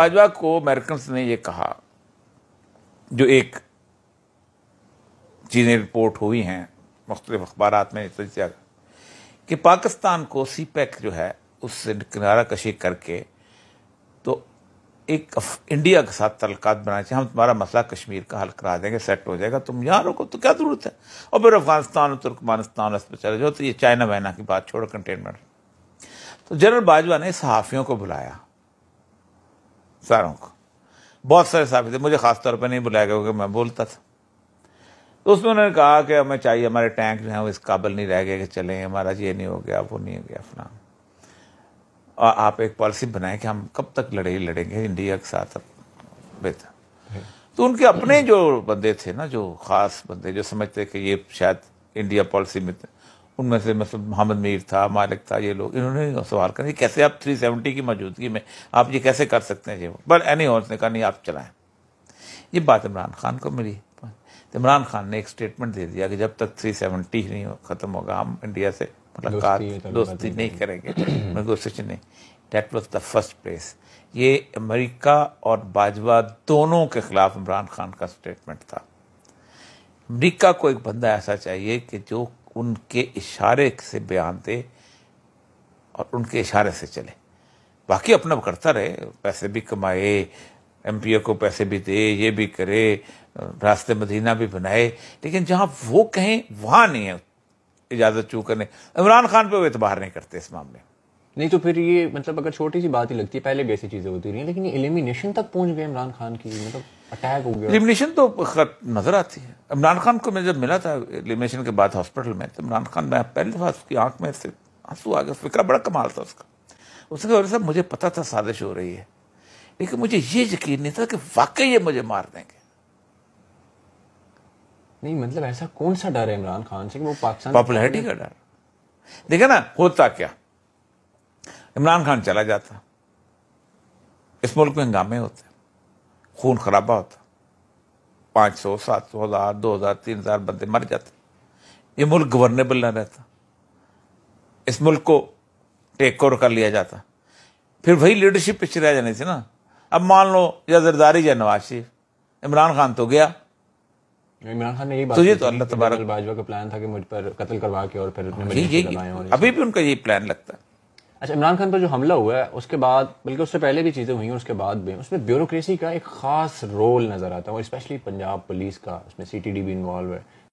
अजवा को अमेरिकन ने यह कहा जो एक चीज़ें रिपोर्ट हुई हैं मुख्तलिफ अखबार में कि पाकिस्तान को सी पैक e जो है उससे किनारा कशी करके तो एक इंडिया के साथ तलकात बनाना चाहिए हम तुम्हारा मसला कश्मीर का हल करा देंगे सेट हो जाएगा तुम यहाँ रोको तो क्या ज़रूरत है और फिर अफगानिस्तान और तुर्कमानिस्तान इस चले जाओ तो ये चाइना वाइना की बात छोड़ो कंटेनमेंट तो जनरल बाजवा ने सहाफ़ियों को बुलाया सारों को बहुत सारे साबित थे मुझे ख़ास तौर नहीं बुलाया गया क्योंकि मैं बोलता था तो उसमें उन्होंने कहा कि हमें चाहिए हमारे टैंक जो है वो इस काबिल नहीं रह गए कि चलें हमारा ये नहीं हो गया वो नहीं हो गया अपना और आप एक पॉलिसी बनाएं कि हम कब तक लड़े ही लड़ेंगे इंडिया के साथ बेहतर तो उनके अपने जो बंदे थे ना जो ख़ास बंदे जो समझते कि ये शायद इंडिया पॉलिसी में उनमें से मतलब मोहम्मद मीर था मालिक था ये लोग इन्होंने सवाल करें कैसे आप थ्री सेवेंटी की मौजूदगी में आप ये कैसे कर सकते हैं ये बट एनी हॉर्स कहा नहीं आप चलाएं ये बात इमरान खान को मिली तो इमरान खान ने एक स्टेटमेंट दे दिया कि जब तक थ्री 370 नहीं ख़त्म होगा हम इंडिया से मुलाकात दोस्ती, तो नहीं करेंगे नेगोशिएशन नहीं that was the first place ये अमेरिका और बाजवा दोनों के खिलाफ इमरान खान का स्टेटमेंट था अमरीका को एक बंदा ऐसा चाहिए कि जो उनके इशारे से बयान दे और उनके इशारे से चले बाकी अपना करता रहे पैसे भी कमाए एम को पैसे भी दे ये भी करे रास्ते मदीना भी बनाए लेकिन जहां वो कहें वहां नहीं है इजाज़त चू करने इमरान खान पे वो एतबार नहीं करते इस मामले नहीं तो फिर ये मतलब अगर छोटी सी बात ही लगती है पहले भी ऐसी चीज़ें होती रही लेकिन ये एलिमिनेशन तक पहुंच गए इमरान खान की मतलब अटैक हो गया लिमिनेशन तो नजर आती है इमरान खान को मैं जब मिला था इलिमिनेशन के बाद हॉस्पिटल में तो इमरान खान मैं पहली दफा उसकी आंख में से आंसू आ गया फिक्रा बड़ा कमाल था उसका उसने कहा साहब मुझे पता था साजिश हो रही है लेकिन मुझे ये यकीन नहीं था कि वाकई ये मुझे मार देंगे नहीं मतलब ऐसा कौन सा डर है इमरान खान से कि वो पाकिस्तान पॉपुलरिटी का डर देखे ना होता क्या इमरान खान चला जाता इस मुल्क में हंगामे होते खून खराबा होता पाँच सौ सात सौ हज़ार दो हज़ार तीन हज़ार बंदे मर जाते ये मुल्क गवर्नेबल ना रहता इस मुल्क को टेक ओवर कर लिया जाता फिर वही लीडरशिप पीछे रह जानी थी ना अब मान लो या जरदारी या नवाज शरीफ इमरान खान तो गया इमरान खान ने यही बात तो ये तो अल्लाह तबारक बाजवा का प्लान था कि मुझ पर कत्ल करवा के और फिर हाँ, यही अभी भी उनका यही प्लान लगता है अच्छा इमरान खान पर जो हमला हुआ है उसके बाद बल्कि उससे पहले भी चीज़ें हुई हैं उसके बाद भी उसमें ब्यूरोक्रेसी का एक खास रोल नज़र आता है और स्पेशली पंजाब पुलिस का उसमें सी टी डी भी इन्वॉल्व है